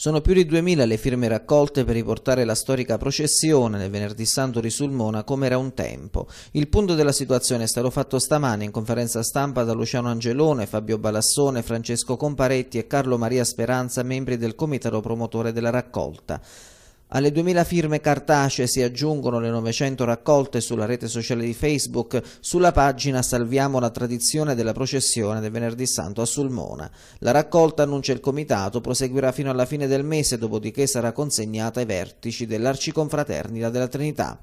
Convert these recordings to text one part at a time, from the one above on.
Sono più di 2000 le firme raccolte per riportare la storica processione del Venerdì Santo di Sulmona come era un tempo. Il punto della situazione è stato fatto stamane in conferenza stampa da Luciano Angelone, Fabio Balassone, Francesco Comparetti e Carlo Maria Speranza, membri del comitato promotore della raccolta. Alle 2000 firme cartacee si aggiungono le 900 raccolte sulla rete sociale di Facebook sulla pagina Salviamo la tradizione della processione del venerdì santo a Sulmona. La raccolta, annuncia il comitato, proseguirà fino alla fine del mese, dopodiché sarà consegnata ai vertici dell'Arciconfraternita della Trinità.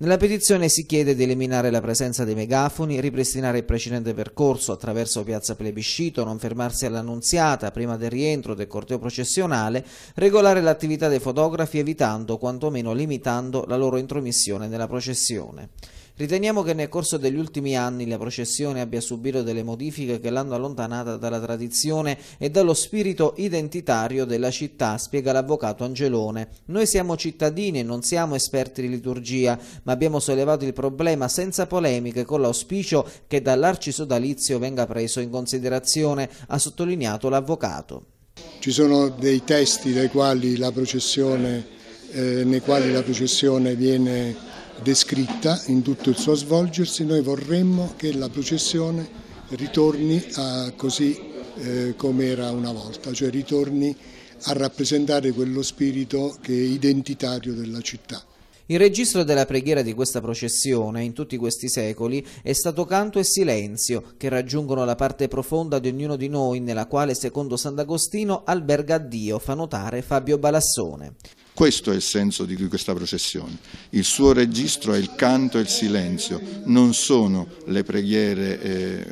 Nella petizione si chiede di eliminare la presenza dei megafoni, ripristinare il precedente percorso attraverso Piazza Plebiscito, non fermarsi all'annunziata prima del rientro del corteo processionale, regolare l'attività dei fotografi evitando, quantomeno limitando, la loro intromissione nella processione. Riteniamo che nel corso degli ultimi anni la processione abbia subito delle modifiche che l'hanno allontanata dalla tradizione e dallo spirito identitario della città, spiega l'avvocato Angelone. Noi siamo cittadini e non siamo esperti di liturgia, ma abbiamo sollevato il problema senza polemiche con l'auspicio che dall'arcisodalizio venga preso in considerazione, ha sottolineato l'avvocato. Ci sono dei testi quali eh, nei quali la processione viene descritta in tutto il suo svolgersi, noi vorremmo che la processione ritorni a così eh, come era una volta, cioè ritorni a rappresentare quello spirito che è identitario della città. Il registro della preghiera di questa processione, in tutti questi secoli, è stato canto e silenzio, che raggiungono la parte profonda di ognuno di noi, nella quale, secondo Sant'Agostino, alberga Dio, fa notare Fabio Balassone. Questo è il senso di questa processione. Il suo registro è il canto e il silenzio, non sono le preghiere eh,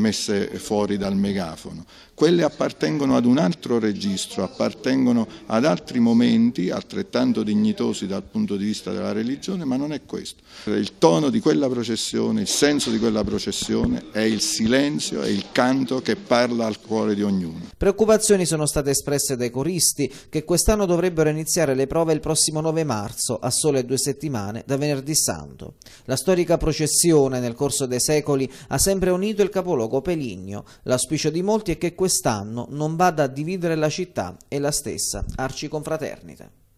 messe fuori dal megafono. Quelle appartengono ad un altro registro, appartengono ad altri momenti altrettanto dignitosi dal punto di vista della religione, ma non è questo. Il tono di quella processione, il senso di quella processione è il silenzio, è il canto che parla al cuore di ognuno. Preoccupazioni sono state espresse dai coristi che quest'anno dovrebbero iniziare le prove il prossimo 9 marzo, a sole due settimane da venerdì santo. La storica processione nel corso dei secoli ha sempre unito il capoluogo capoluogo Peligno. L'auspicio di molti è che quest'anno non vada a dividere la città e la stessa arciconfraternite.